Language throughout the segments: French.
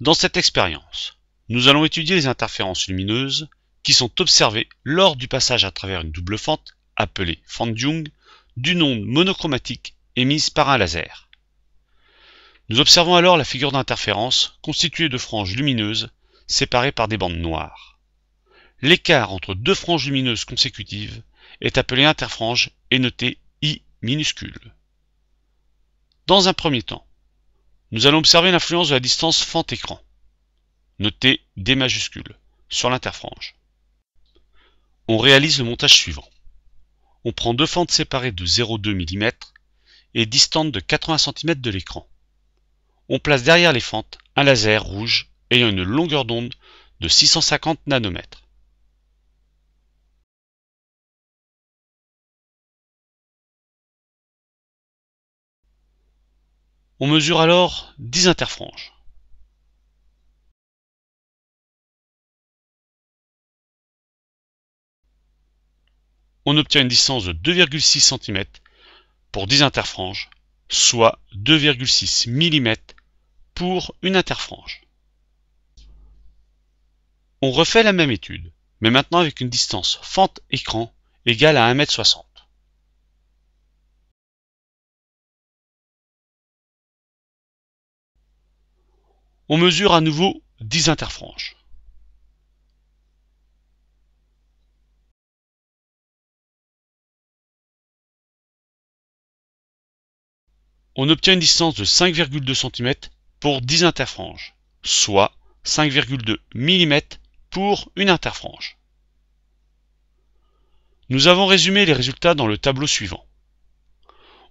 Dans cette expérience, nous allons étudier les interférences lumineuses qui sont observées lors du passage à travers une double fente, appelée fente d'une onde monochromatique émise par un laser. Nous observons alors la figure d'interférence constituée de franges lumineuses séparées par des bandes noires. L'écart entre deux franges lumineuses consécutives est appelé interfrange et noté I minuscule. Dans un premier temps, nous allons observer l'influence de la distance fente-écran, notée D majuscule, sur l'interfrange. On réalise le montage suivant. On prend deux fentes séparées de 0,2 mm et distantes de 80 cm de l'écran. On place derrière les fentes un laser rouge ayant une longueur d'onde de 650 nanomètres. On mesure alors 10 interfranges. On obtient une distance de 2,6 cm pour 10 interfranges, soit 2,6 mm pour une interfrange. On refait la même étude, mais maintenant avec une distance fente-écran égale à 1,60 m. On mesure à nouveau 10 interfranges. On obtient une distance de 5,2 cm pour 10 interfranges, soit 5,2 mm pour une interfrange. Nous avons résumé les résultats dans le tableau suivant.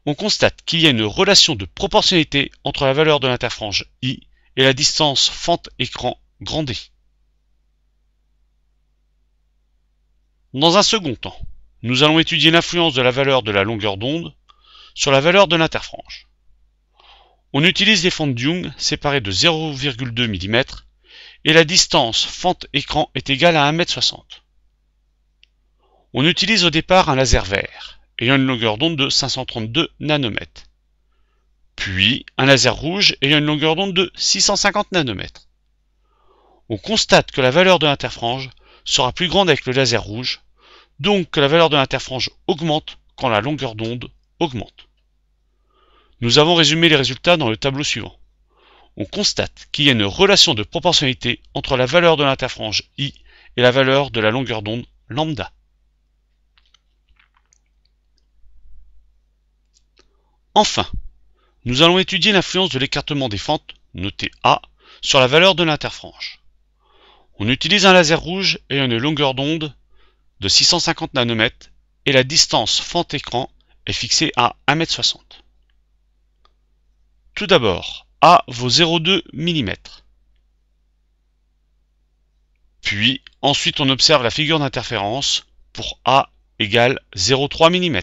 On constate qu'il y a une relation de proportionnalité entre la valeur de l'interfrange i et la distance fente-écran grandée. Dans un second temps, nous allons étudier l'influence de la valeur de la longueur d'onde sur la valeur de l'interfrange. On utilise des fentes Young séparées de 0,2 mm et la distance fente-écran est égale à 1m60. On utilise au départ un laser vert ayant une longueur d'onde de 532 nanomètres puis un laser rouge ayant une longueur d'onde de 650 nanomètres. On constate que la valeur de l'interfrange sera plus grande avec le laser rouge, donc que la valeur de l'interfrange augmente quand la longueur d'onde augmente. Nous avons résumé les résultats dans le tableau suivant. On constate qu'il y a une relation de proportionnalité entre la valeur de l'interfrange i et la valeur de la longueur d'onde lambda. Enfin, nous allons étudier l'influence de l'écartement des fentes, noté A, sur la valeur de l'interfranche. On utilise un laser rouge ayant une longueur d'onde de 650 nanomètres et la distance fente-écran est fixée à 1m60. Tout d'abord, A vaut 0,2 mm. Puis, ensuite on observe la figure d'interférence pour A égale 0,3 mm.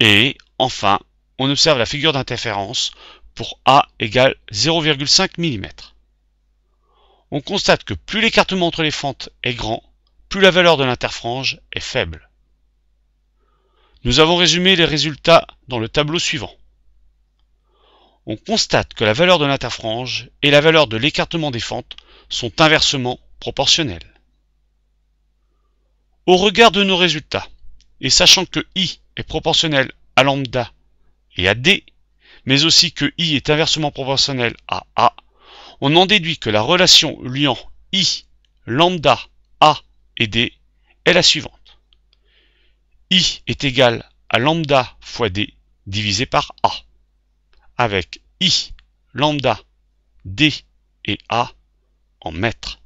Et Enfin, on observe la figure d'interférence pour A égale 0,5 mm. On constate que plus l'écartement entre les fentes est grand, plus la valeur de l'interfrange est faible. Nous avons résumé les résultats dans le tableau suivant. On constate que la valeur de l'interfrange et la valeur de l'écartement des fentes sont inversement proportionnelles. Au regard de nos résultats, et sachant que I est proportionnel à lambda et à d, mais aussi que i est inversement proportionnel à a, on en déduit que la relation liant i, lambda, a et d est la suivante. i est égal à lambda fois d divisé par a, avec i, lambda, d et a en mètres.